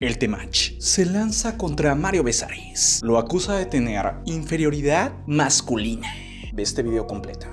El T-Match se lanza contra Mario Besares. Lo acusa de tener inferioridad masculina. Ve este video completo.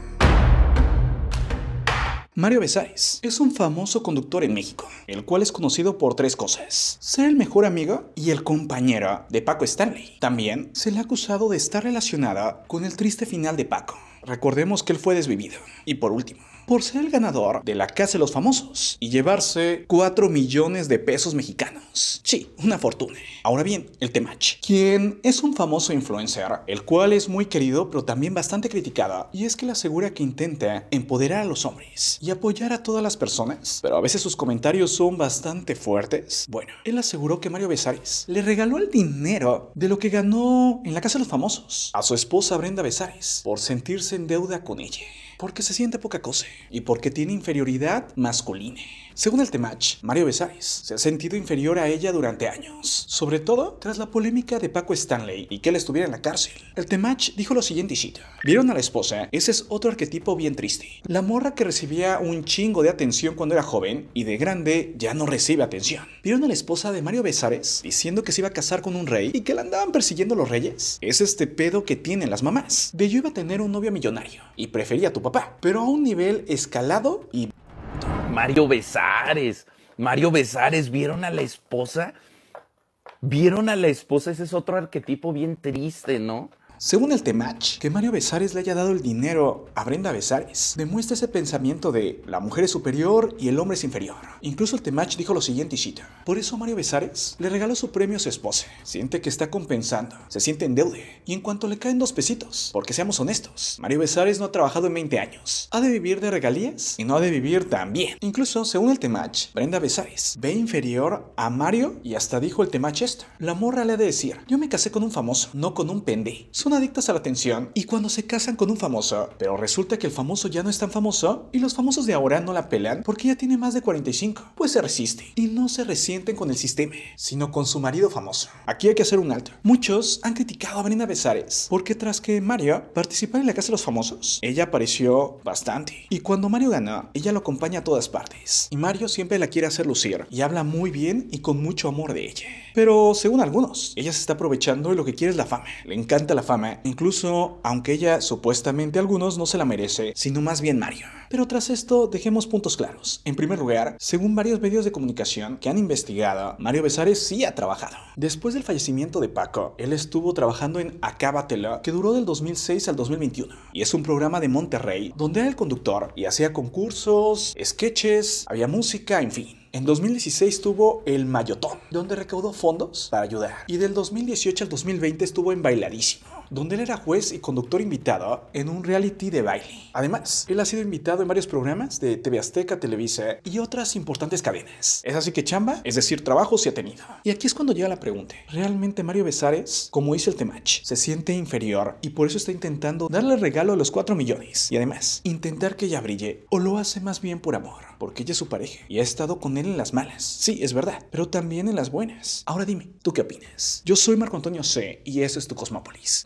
Mario Besares es un famoso conductor en México, el cual es conocido por tres cosas. Ser el mejor amigo y el compañero de Paco Stanley. También se le ha acusado de estar relacionada con el triste final de Paco. Recordemos que él fue desvivido. Y por último, por ser el ganador de la Casa de los Famosos y llevarse 4 millones de pesos mexicanos. Sí, una fortuna. Ahora bien, el Temach, quien es un famoso influencer, el cual es muy querido pero también bastante criticado, y es que le asegura que intenta empoderar a los hombres y apoyar a todas las personas, pero a veces sus comentarios son bastante fuertes. Bueno, él aseguró que Mario Besares le regaló el dinero de lo que ganó en la Casa de los Famosos a su esposa Brenda Besares por sentirse en deuda con ella porque se siente poca cosa y porque tiene inferioridad masculina. Según el Temach, Mario Besares se ha sentido inferior a ella durante años, sobre todo tras la polémica de Paco Stanley y que él estuviera en la cárcel. El Temach dijo lo siguiente, cita, ¿vieron a la esposa? Ese es otro arquetipo bien triste. La morra que recibía un chingo de atención cuando era joven y de grande ya no recibe atención. ¿Vieron a la esposa de Mario Besares diciendo que se iba a casar con un rey y que la andaban persiguiendo los reyes? Es este pedo que tienen las mamás. De yo iba a tener un novio millonario y prefería tu papá, pero a un nivel escalado y... Mario Besares, Mario Besares, ¿vieron a la esposa? ¿Vieron a la esposa? Ese es otro arquetipo bien triste, ¿no? Según el Temach, que Mario Besares le haya dado el dinero a Brenda Besares demuestra ese pensamiento de la mujer es superior y el hombre es inferior. Incluso el Temach dijo lo siguiente, y Por eso Mario Besares le regaló su premio a su esposa. Siente que está compensando, se siente en Y en cuanto le caen dos pesitos, porque seamos honestos, Mario Besares no ha trabajado en 20 años. Ha de vivir de regalías y no ha de vivir tan bien. Incluso, según el Temach, Brenda Besares ve inferior a Mario y hasta dijo el Temach esto. La morra le ha de decir, yo me casé con un famoso, no con un pendejo son adictas a la atención y cuando se casan con un famoso, pero resulta que el famoso ya no es tan famoso y los famosos de ahora no la pelan porque ya tiene más de 45, pues se resiste y no se resienten con el sistema, sino con su marido famoso. Aquí hay que hacer un alto. Muchos han criticado a Brenda Besares porque tras que Mario participara en la casa de los famosos, ella apareció bastante y cuando Mario ganó, ella lo acompaña a todas partes y Mario siempre la quiere hacer lucir y habla muy bien y con mucho amor de ella. Pero según algunos, ella se está aprovechando y lo que quiere es la fama. Le encanta la fama incluso aunque ella supuestamente algunos no se la merece, sino más bien Mario. Pero tras esto, dejemos puntos claros. En primer lugar, según varios medios de comunicación que han investigado, Mario Besares sí ha trabajado. Después del fallecimiento de Paco, él estuvo trabajando en Acábatelo, que duró del 2006 al 2021, y es un programa de Monterrey donde era el conductor y hacía concursos, sketches, había música, en fin. En 2016 tuvo el Mayotón, donde recaudó fondos para ayudar. Y del 2018 al 2020 estuvo en Bailadísimo donde él era juez y conductor invitado en un reality de baile. Además, él ha sido invitado en varios programas de TV Azteca, Televisa y otras importantes cadenas. Es así que chamba, es decir, trabajo se ha tenido. Y aquí es cuando llega la pregunta. ¿Realmente Mario Besares, como dice el Temach, se siente inferior y por eso está intentando darle regalo a los 4 millones? Y además, intentar que ella brille o lo hace más bien por amor, porque ella es su pareja y ha estado con él en las malas. Sí, es verdad, pero también en las buenas. Ahora dime, ¿tú qué opinas? Yo soy Marco Antonio C y eso es tu Cosmópolis.